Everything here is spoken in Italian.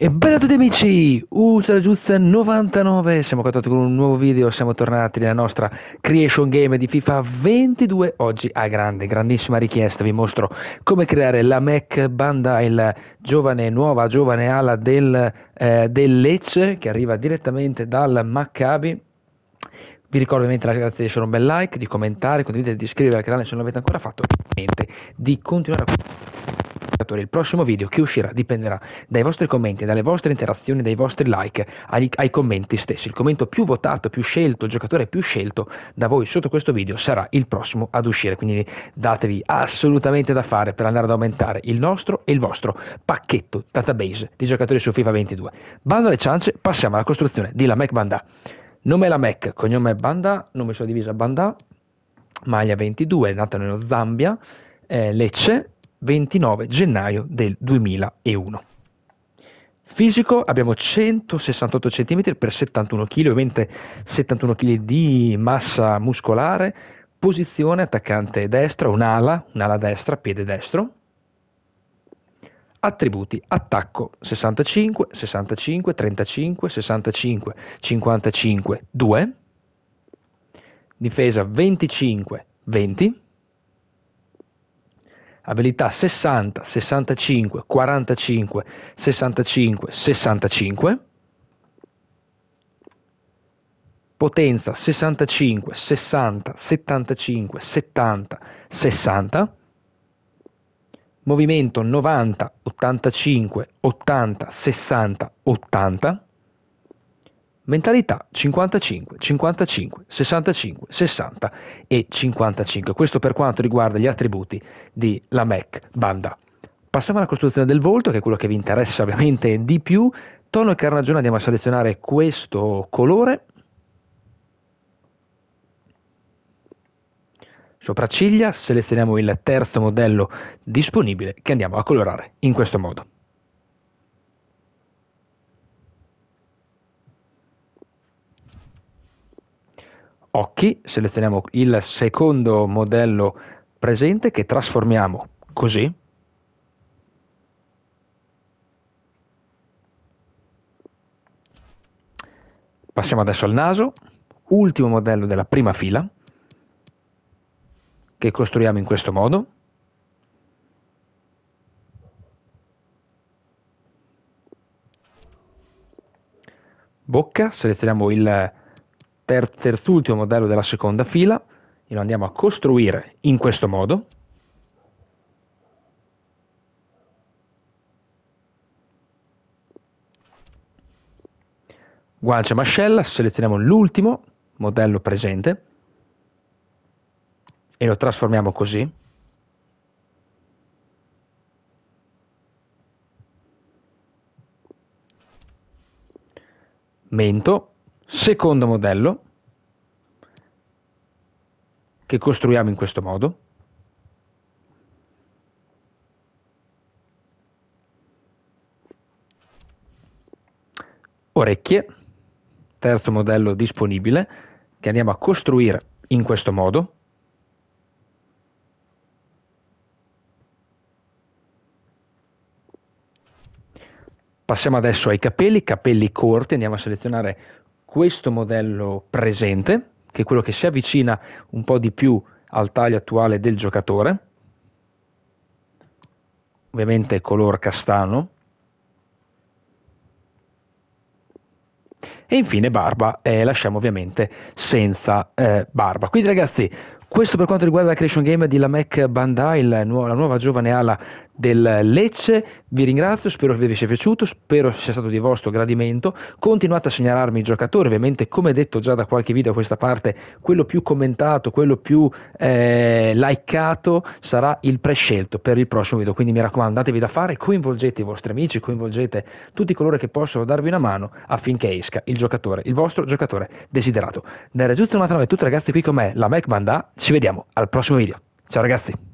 E bella a tutti amici, usa la giusta 99, siamo contattati con un nuovo video, siamo tornati nella nostra creation game di FIFA 22, oggi a grande, grandissima richiesta, vi mostro come creare la Mac Banda, il giovane, nuova, giovane ala del, eh, del Lecce che arriva direttamente dal Maccabi, vi ricordo ovviamente la grazie di lasciare un bel like, di commentare, condividere, di iscrivervi al canale se non l'avete ancora fatto, niente, di continuare a spettatori, il prossimo video che uscirà dipenderà dai vostri commenti, dalle vostre interazioni, dai vostri like, ai, ai commenti stessi. Il commento più votato, più scelto, il giocatore più scelto da voi sotto questo video sarà il prossimo ad uscire. Quindi datevi assolutamente da fare per andare ad aumentare il nostro e il vostro pacchetto database di giocatori su FIFA 22. Bando alle ciance, passiamo alla costruzione di la Mac Bandà. Nome è la Mac, cognome è Bandà, nome sulla divisa Bandà, maglia 22, nata nello Zambia, eh, Lecce, 29 gennaio del 2001. Fisico abbiamo 168 cm per 71 kg, ovviamente 71 kg di massa muscolare, posizione attaccante destra, un'ala, un'ala destra, piede destro. Attributi attacco 65, 65, 35, 65, 55, 2. Difesa 25, 20 abilità 60, 65, 45, 65, 65, potenza 65, 60, 75, 70, 60, movimento 90, 85, 80, 60, 80, Mentalità 55, 55, 65, 60 e 55. Questo per quanto riguarda gli attributi di la Mac Banda. Passiamo alla costruzione del volto, che è quello che vi interessa ovviamente di più. Tono e carnagione andiamo a selezionare questo colore. Sopracciglia selezioniamo il terzo modello disponibile che andiamo a colorare in questo modo. occhi, selezioniamo il secondo modello presente che trasformiamo così. Passiamo adesso al naso, ultimo modello della prima fila che costruiamo in questo modo. Bocca, selezioniamo il per terz'ultimo modello della seconda fila e lo andiamo a costruire in questo modo. Guancia mascella, selezioniamo l'ultimo modello presente e lo trasformiamo così. Mento, Secondo modello che costruiamo in questo modo. Orecchie, terzo modello disponibile che andiamo a costruire in questo modo. Passiamo adesso ai capelli, capelli corti, andiamo a selezionare questo modello presente, che è quello che si avvicina un po' di più al taglio attuale del giocatore, ovviamente color castano, e infine barba eh, lasciamo ovviamente senza eh, barba quindi ragazzi questo per quanto riguarda la creation game di Lamech Bandai la, nu- la nuova giovane ala del Lecce. Vi ringrazio, spero che vi sia piaciuto, spero sia stato di vostro gradimento. Continuate a segnalarmi i giocatori, ovviamente come detto già da qualche video a questa parte, quello più commentato, quello più eh, likeato sarà il prescelto per il prossimo video. Quindi mi raccomando, datevi da fare, coinvolgete i vostri amici, coinvolgete tutti coloro che possono darvi una mano affinché esca il giocatore, il vostro giocatore desiderato. Era giusto un'altra nave, tutti ragazzi qui con me, la Mac Manda, ci vediamo al prossimo video. Ciao ragazzi!